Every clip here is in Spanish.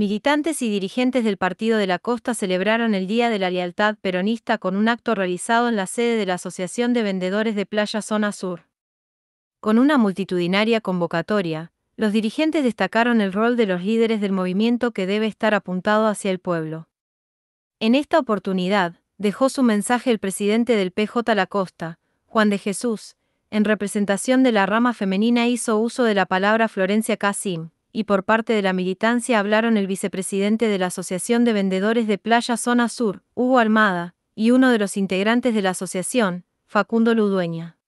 Militantes y dirigentes del Partido de la Costa celebraron el Día de la Lealtad Peronista con un acto realizado en la sede de la Asociación de Vendedores de Playa Zona Sur. Con una multitudinaria convocatoria, los dirigentes destacaron el rol de los líderes del movimiento que debe estar apuntado hacia el pueblo. En esta oportunidad, dejó su mensaje el presidente del PJ La Costa, Juan de Jesús, en representación de la rama femenina hizo uso de la palabra Florencia Casim, y por parte de la militancia hablaron el vicepresidente de la Asociación de Vendedores de Playa Zona Sur, Hugo Almada, y uno de los integrantes de la asociación, Facundo Ludueña.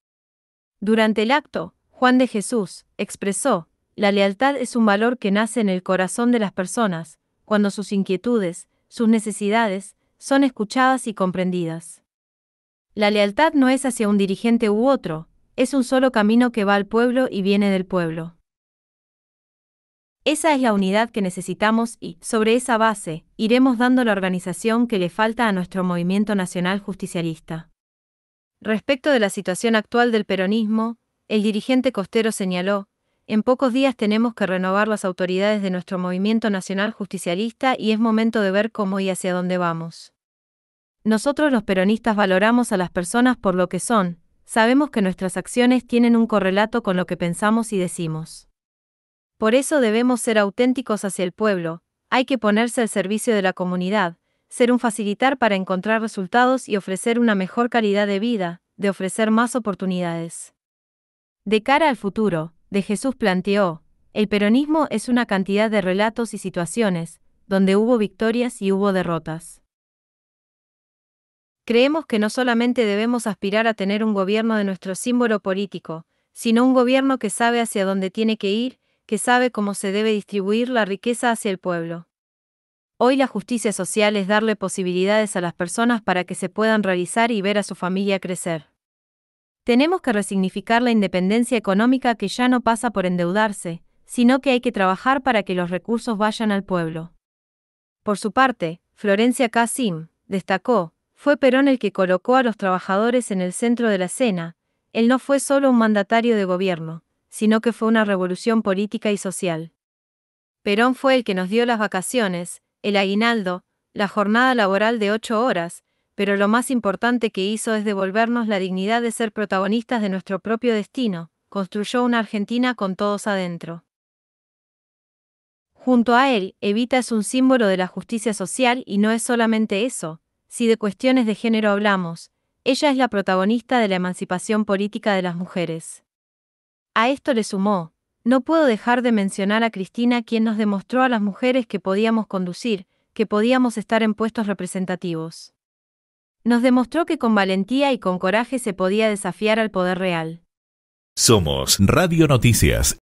Durante el acto, Juan de Jesús expresó, la lealtad es un valor que nace en el corazón de las personas, cuando sus inquietudes, sus necesidades, son escuchadas y comprendidas. La lealtad no es hacia un dirigente u otro, es un solo camino que va al pueblo y viene del pueblo. Esa es la unidad que necesitamos y, sobre esa base, iremos dando la organización que le falta a nuestro movimiento nacional justicialista. Respecto de la situación actual del peronismo, el dirigente costero señaló, en pocos días tenemos que renovar las autoridades de nuestro movimiento nacional justicialista y es momento de ver cómo y hacia dónde vamos. Nosotros los peronistas valoramos a las personas por lo que son, sabemos que nuestras acciones tienen un correlato con lo que pensamos y decimos. Por eso debemos ser auténticos hacia el pueblo, hay que ponerse al servicio de la comunidad, ser un facilitar para encontrar resultados y ofrecer una mejor calidad de vida, de ofrecer más oportunidades. De cara al futuro, de Jesús planteó, el peronismo es una cantidad de relatos y situaciones, donde hubo victorias y hubo derrotas. Creemos que no solamente debemos aspirar a tener un gobierno de nuestro símbolo político, sino un gobierno que sabe hacia dónde tiene que ir que sabe cómo se debe distribuir la riqueza hacia el pueblo. Hoy la justicia social es darle posibilidades a las personas para que se puedan realizar y ver a su familia crecer. Tenemos que resignificar la independencia económica que ya no pasa por endeudarse, sino que hay que trabajar para que los recursos vayan al pueblo. Por su parte, Florencia Casim destacó, fue Perón el que colocó a los trabajadores en el centro de la escena, él no fue solo un mandatario de gobierno, sino que fue una revolución política y social. Perón fue el que nos dio las vacaciones, el aguinaldo, la jornada laboral de ocho horas, pero lo más importante que hizo es devolvernos la dignidad de ser protagonistas de nuestro propio destino, construyó una Argentina con todos adentro. Junto a él, Evita es un símbolo de la justicia social y no es solamente eso, si de cuestiones de género hablamos, ella es la protagonista de la emancipación política de las mujeres. A esto le sumó, no puedo dejar de mencionar a Cristina quien nos demostró a las mujeres que podíamos conducir, que podíamos estar en puestos representativos. Nos demostró que con valentía y con coraje se podía desafiar al poder real. Somos Radio Noticias.